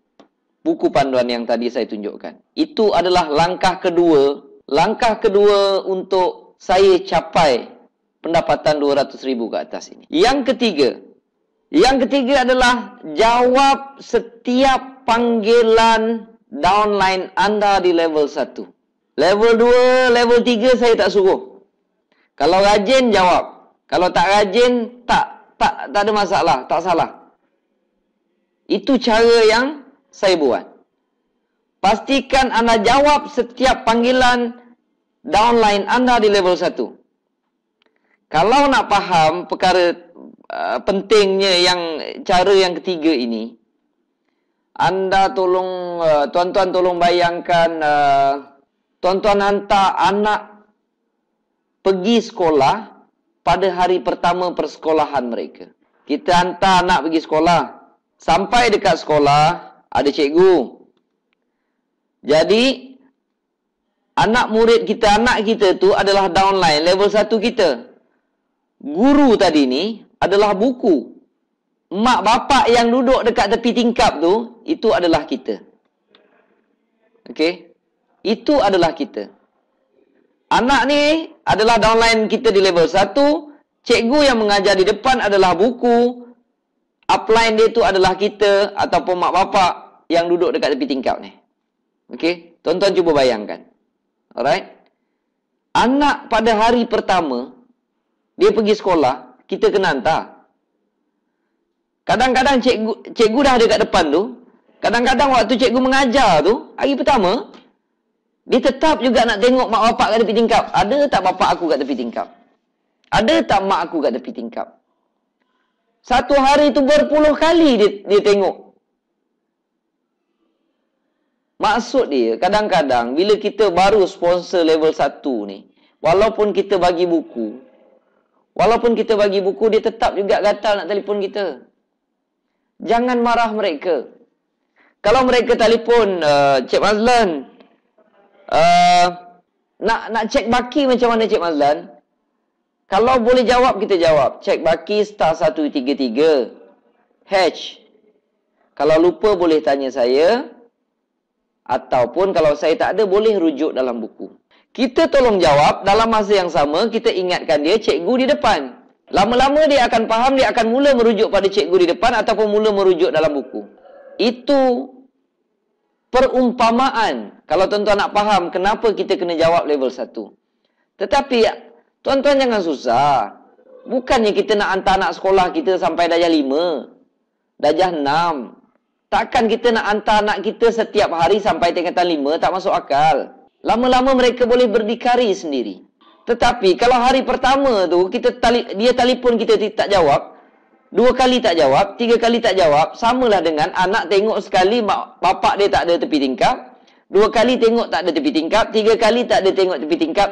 buku panduan yang tadi saya tunjukkan. Itu adalah langkah kedua, langkah kedua untuk saya capai pendapatan ribu ke atas ini. Yang ketiga, yang ketiga adalah jawab setiap panggilan downline anda di level 1. Level 2, level 3 saya tak suruh. Kalau rajin jawab. Kalau tak rajin tak tak tak ada masalah, tak salah. Itu cara yang saya buat. Pastikan anda jawab setiap panggilan downline anda di level 1. Kalau nak faham perkara uh, pentingnya yang cara yang ketiga ini, anda tolong uh, tuan-tuan tolong bayangkan uh, tuan-tuan hantar anak pergi sekolah pada hari pertama persekolahan mereka. Kita hantar anak pergi sekolah. Sampai dekat sekolah, ada cikgu. Jadi anak murid kita, anak kita tu adalah downline level satu kita. Guru tadi ni adalah buku. Mak bapak yang duduk dekat tepi tingkap tu itu adalah kita. Okey. Itu adalah kita. Anak ni adalah downline kita di level satu. cikgu yang mengajar di depan adalah buku. Upline dia tu adalah kita ataupun mak bapak yang duduk dekat tepi tingkap ni. Okey, tuan-tuan cuba bayangkan. Alright. Anak pada hari pertama dia pergi sekolah, kita kena hantar. Kadang-kadang cikgu cikgu dah ada dekat depan tu. Kadang-kadang waktu cikgu mengajar tu, hari pertama dia tetap juga nak tengok mak bapak kat tepi tingkap. Ada tak bapak aku kat tepi tingkap? Ada tak mak aku kat tepi tingkap? Satu hari tu berpuluh kali dia, dia tengok Maksud dia kadang-kadang bila kita baru sponsor level 1 ni, walaupun kita bagi buku, walaupun kita bagi buku dia tetap juga gatal nak telefon kita. Jangan marah mereka. Kalau mereka telefon uh, Cik Mazlan uh, nak nak cek baki macam mana Cik Mazlan? Kalau boleh jawab kita jawab. Cek baki star 133. Hatch. Kalau lupa boleh tanya saya. Ataupun kalau saya tak ada boleh rujuk dalam buku. Kita tolong jawab dalam masa yang sama kita ingatkan dia cikgu di depan. Lama-lama dia akan faham dia akan mula merujuk pada cikgu di depan ataupun mula merujuk dalam buku. Itu perumpamaan kalau tuan-tuan nak faham kenapa kita kena jawab level 1. Tetapi tuan-tuan jangan susah. Bukannya kita nak hantar anak sekolah kita sampai darjah 5. Darjah Takkan kita nak hantar anak kita setiap hari sampai tingkatan lima, tak masuk akal. Lama-lama mereka boleh berdikari sendiri. Tetapi kalau hari pertama tu kita tali, dia telefon kita tak jawab, dua kali tak jawab, tiga kali tak jawab, samalah dengan anak tengok sekali mak, bapak dia tak ada tepi tingkap, dua kali tengok tak ada tepi tingkap, tiga kali tak ada tengok tepi tingkap,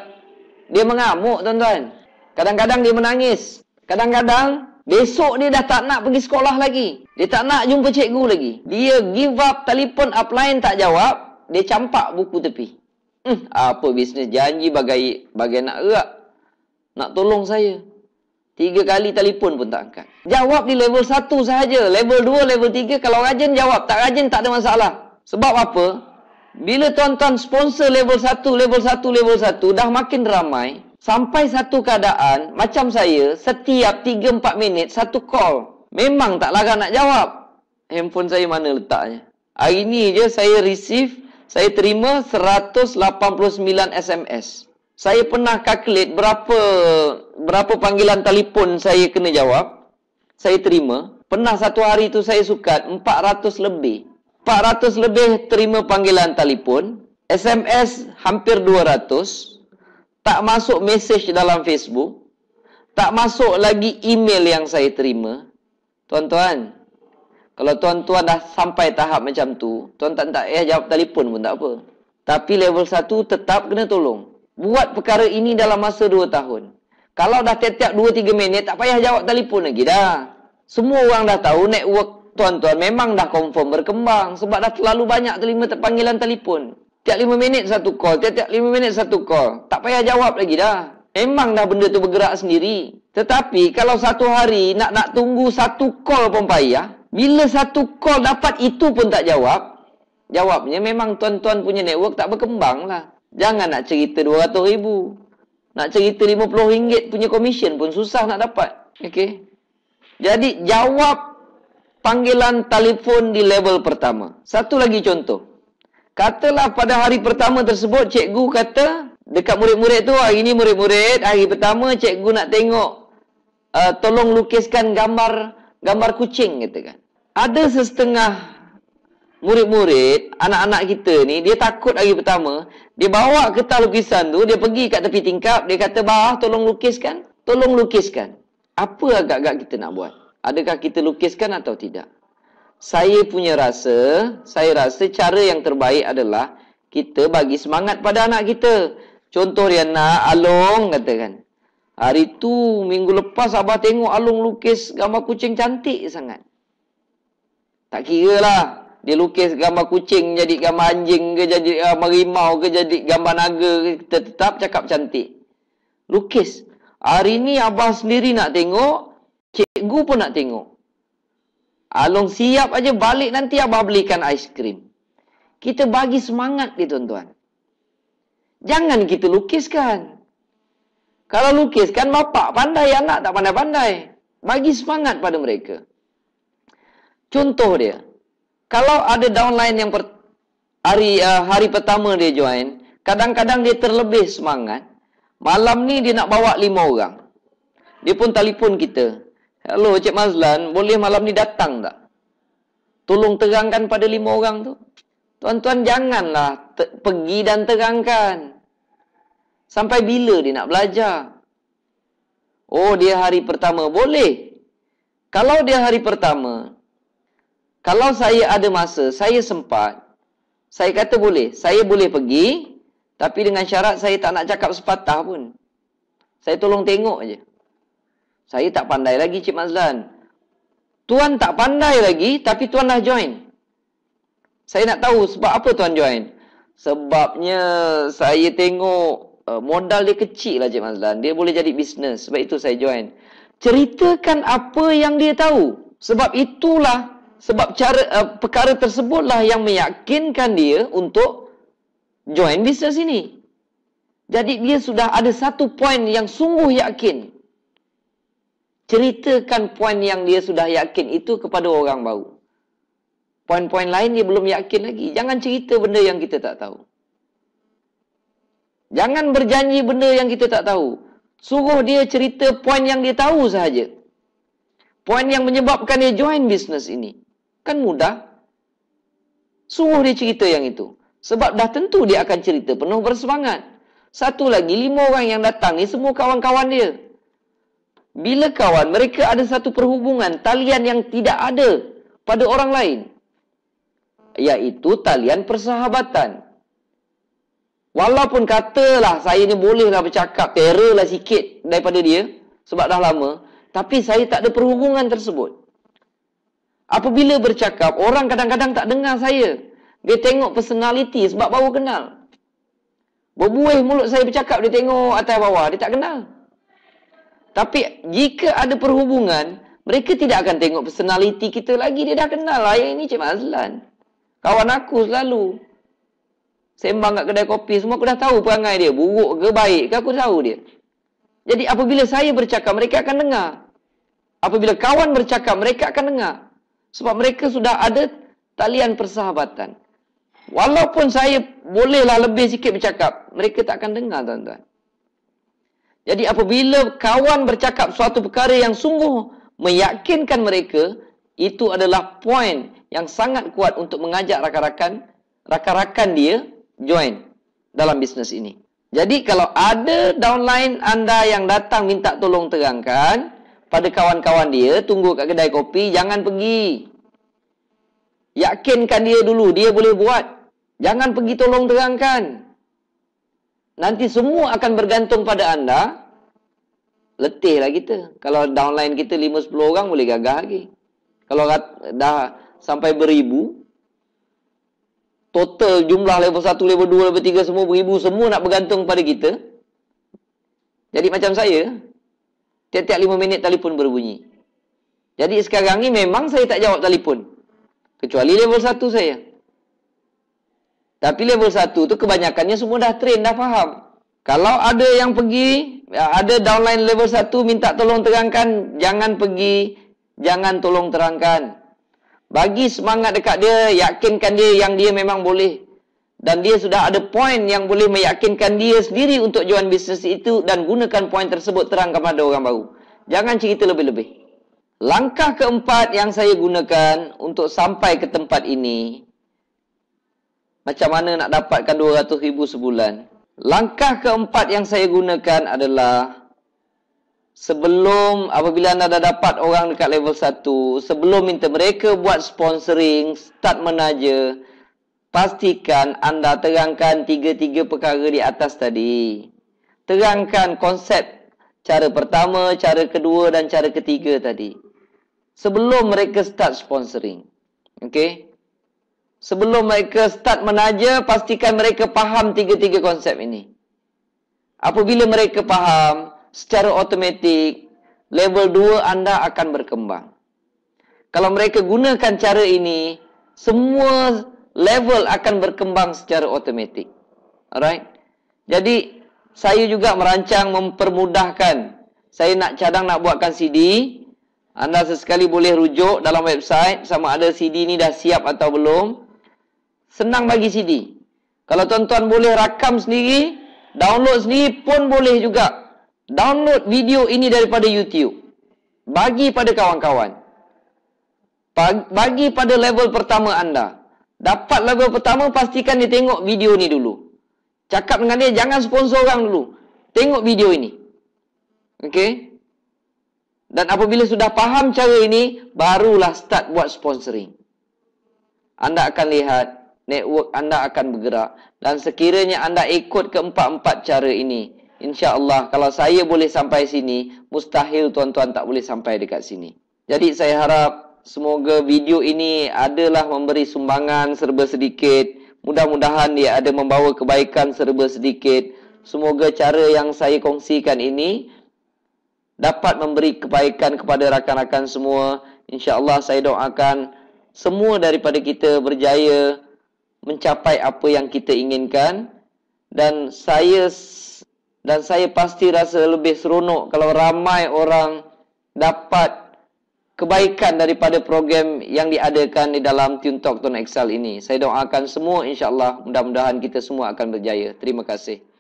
dia mengamuk tuan-tuan. Kadang-kadang dia menangis. Kadang-kadang Besok dia dah tak nak pergi sekolah lagi. Dia tak nak jumpa cikgu lagi. Dia give up telefon upline tak jawab. Dia campak buku tepi. Hmm, apa bisnes janji bagai bagai nak erak. Nak tolong saya. Tiga kali telefon pun tak angkat. Jawab di level satu sahaja. Level dua, level tiga. Kalau rajin jawab. Tak rajin tak ada masalah. Sebab apa? Bila tuan-tuan sponsor level satu, level satu, level satu. Dah makin ramai. Sampai satu keadaan macam saya setiap 3 4 minit satu call. Memang tak larang nak jawab. Handphone saya mana letaknya? Hari ini je saya receive, saya terima 189 SMS. Saya pernah calculate berapa berapa panggilan telefon saya kena jawab. Saya terima. Pernah satu hari tu saya sukat 400 lebih. 400 lebih terima panggilan telefon. SMS hampir 200 tak masuk message dalam Facebook, tak masuk lagi email yang saya terima. Tuan-tuan, kalau tuan-tuan dah sampai tahap macam tu, tuan tak tak eh jawab telefon pun tak apa. Tapi level satu tetap kena tolong. Buat perkara ini dalam masa dua tahun. Kalau dah tiap-tiap 2-3 minit, tak payah jawab telefon lagi dah. Semua orang dah tahu network tuan-tuan memang dah confirm berkembang. Sebab dah terlalu banyak terima panggilan telefon. Tiap lima minit satu call. Tiap-tiap lima minit satu call. Tak payah jawab lagi dah. Memang dah benda tu bergerak sendiri. Tetapi kalau satu hari nak nak tunggu satu call pun payah. Bila satu call dapat itu pun tak jawab. Jawabnya memang tuan-tuan punya network tak berkembang lah. Jangan nak cerita dua ratus ribu, Nak cerita lima puluh 50 punya komisen pun susah nak dapat. Okey. Jadi jawab panggilan telefon di level pertama. Satu lagi contoh. Katalah pada hari pertama tersebut cikgu kata dekat murid-murid tu hari ni murid-murid hari pertama cikgu nak tengok uh, tolong lukiskan gambar gambar kucing kata kan. Ada sesetengah murid-murid, anak-anak kita ni dia takut hari pertama, dia bawa kertas lukisan tu, dia pergi kat tepi tingkap, dia kata bah tolong lukiskan, tolong lukiskan. Apa agak-agak kita nak buat? Adakah kita lukiskan atau tidak? saya punya rasa, saya rasa cara yang terbaik adalah kita bagi semangat pada anak kita. Contoh nak Along katakan. Hari tu, minggu lepas Abah tengok Along lukis gambar kucing cantik sangat. Tak kira lah. Dia lukis gambar kucing jadi gambar anjing ke jadi gambar rimau ke jadi gambar naga ke tetap cakap cantik. Lukis. Hari ni Abah sendiri nak tengok. Cikgu pun nak tengok. Along siap aja balik nanti abah belikan aiskrim. Kita bagi semangat dia tuan-tuan. Jangan kita lukiskan. Kalau lukiskan bapa pandai anak tak pandai-pandai. Bagi semangat pada mereka. Contoh dia. Kalau ada downline yang per, hari uh, hari pertama dia join, kadang-kadang dia terlebih semangat. Malam ni dia nak bawa lima orang. Dia pun telefon kita. Hello Cik Mazlan, boleh malam ni datang tak? Tolong terangkan pada lima orang tu. Tuan-tuan janganlah te- pergi dan terangkan. Sampai bila dia nak belajar? Oh, dia hari pertama. Boleh. Kalau dia hari pertama, kalau saya ada masa, saya sempat, saya kata boleh. Saya boleh pergi, tapi dengan syarat saya tak nak cakap sepatah pun. Saya tolong tengok aje. Saya tak pandai lagi Cik Mazlan. Tuan tak pandai lagi tapi tuan dah join. Saya nak tahu sebab apa tuan join? Sebabnya saya tengok uh, modal dia kecil lah Cik Mazlan. Dia boleh jadi bisnes. Sebab itu saya join. Ceritakan apa yang dia tahu. Sebab itulah sebab cara uh, perkara tersebutlah yang meyakinkan dia untuk join bisnes ini. Jadi dia sudah ada satu poin yang sungguh yakin ceritakan poin yang dia sudah yakin itu kepada orang baru. Poin-poin lain dia belum yakin lagi. Jangan cerita benda yang kita tak tahu. Jangan berjanji benda yang kita tak tahu. Suruh dia cerita poin yang dia tahu sahaja. Poin yang menyebabkan dia join bisnes ini. Kan mudah. Suruh dia cerita yang itu. Sebab dah tentu dia akan cerita penuh bersemangat. Satu lagi, lima orang yang datang ni semua kawan-kawan dia. Bila kawan mereka ada satu perhubungan talian yang tidak ada pada orang lain iaitu talian persahabatan. Walaupun katalah saya ni bolehlah bercakap terrorlah sikit daripada dia sebab dah lama tapi saya tak ada perhubungan tersebut. Apabila bercakap orang kadang-kadang tak dengar saya. Dia tengok personality sebab baru kenal. Berbuih mulut saya bercakap dia tengok atas bawah dia tak kenal. Tapi jika ada perhubungan, mereka tidak akan tengok personaliti kita lagi. Dia dah kenal lah yang ini Cik Mazlan. Kawan aku selalu. Sembang kat kedai kopi, semua aku dah tahu perangai dia. Buruk ke baik ke aku tahu dia. Jadi apabila saya bercakap, mereka akan dengar. Apabila kawan bercakap, mereka akan dengar. Sebab mereka sudah ada talian persahabatan. Walaupun saya bolehlah lebih sikit bercakap, mereka tak akan dengar tuan-tuan. Jadi apabila kawan bercakap suatu perkara yang sungguh meyakinkan mereka, itu adalah poin yang sangat kuat untuk mengajak rakan-rakan rakan-rakan dia join dalam bisnes ini. Jadi kalau ada downline anda yang datang minta tolong terangkan pada kawan-kawan dia, tunggu kat kedai kopi, jangan pergi. Yakinkan dia dulu, dia boleh buat. Jangan pergi tolong terangkan nanti semua akan bergantung pada anda letih lah kita kalau downline kita 5-10 orang boleh gagah lagi kalau dah sampai beribu total jumlah level 1, level 2, level 3 semua beribu semua nak bergantung pada kita jadi macam saya tiap-tiap 5 minit telefon berbunyi jadi sekarang ni memang saya tak jawab telefon kecuali level 1 saya tapi level 1 tu kebanyakannya semua dah train, dah faham. Kalau ada yang pergi, ya, ada downline level 1 minta tolong terangkan, jangan pergi, jangan tolong terangkan. Bagi semangat dekat dia, yakinkan dia yang dia memang boleh. Dan dia sudah ada poin yang boleh meyakinkan dia sendiri untuk join bisnes itu dan gunakan poin tersebut terang kepada orang baru. Jangan cerita lebih-lebih. Langkah keempat yang saya gunakan untuk sampai ke tempat ini macam mana nak dapatkan ribu sebulan. Langkah keempat yang saya gunakan adalah sebelum apabila anda dah dapat orang dekat level 1, sebelum minta mereka buat sponsoring, start menaja, pastikan anda terangkan tiga-tiga perkara di atas tadi. Terangkan konsep cara pertama, cara kedua dan cara ketiga tadi. Sebelum mereka start sponsoring. Okay? Sebelum mereka start menaja, pastikan mereka faham tiga-tiga konsep ini. Apabila mereka faham, secara automatik, level 2 anda akan berkembang. Kalau mereka gunakan cara ini, semua level akan berkembang secara automatik. Alright? Jadi, saya juga merancang mempermudahkan. Saya nak cadang nak buatkan CD. Anda sesekali boleh rujuk dalam website sama ada CD ni dah siap atau belum senang bagi CD. Kalau tuan-tuan boleh rakam sendiri, download sendiri pun boleh juga. Download video ini daripada YouTube. Bagi pada kawan-kawan. Bagi pada level pertama anda. Dapat level pertama, pastikan dia tengok video ni dulu. Cakap dengan dia, jangan sponsor orang dulu. Tengok video ini. Okey? Dan apabila sudah faham cara ini, barulah start buat sponsoring. Anda akan lihat network anda akan bergerak dan sekiranya anda ikut keempat-empat cara ini insya-Allah kalau saya boleh sampai sini mustahil tuan-tuan tak boleh sampai dekat sini jadi saya harap semoga video ini adalah memberi sumbangan serba sedikit mudah-mudahan dia ada membawa kebaikan serba sedikit semoga cara yang saya kongsikan ini dapat memberi kebaikan kepada rakan-rakan semua insya-Allah saya doakan semua daripada kita berjaya mencapai apa yang kita inginkan dan saya dan saya pasti rasa lebih seronok kalau ramai orang dapat kebaikan daripada program yang diadakan di dalam Tune Talk Tone Excel ini. Saya doakan semua insyaAllah mudah-mudahan kita semua akan berjaya. Terima kasih.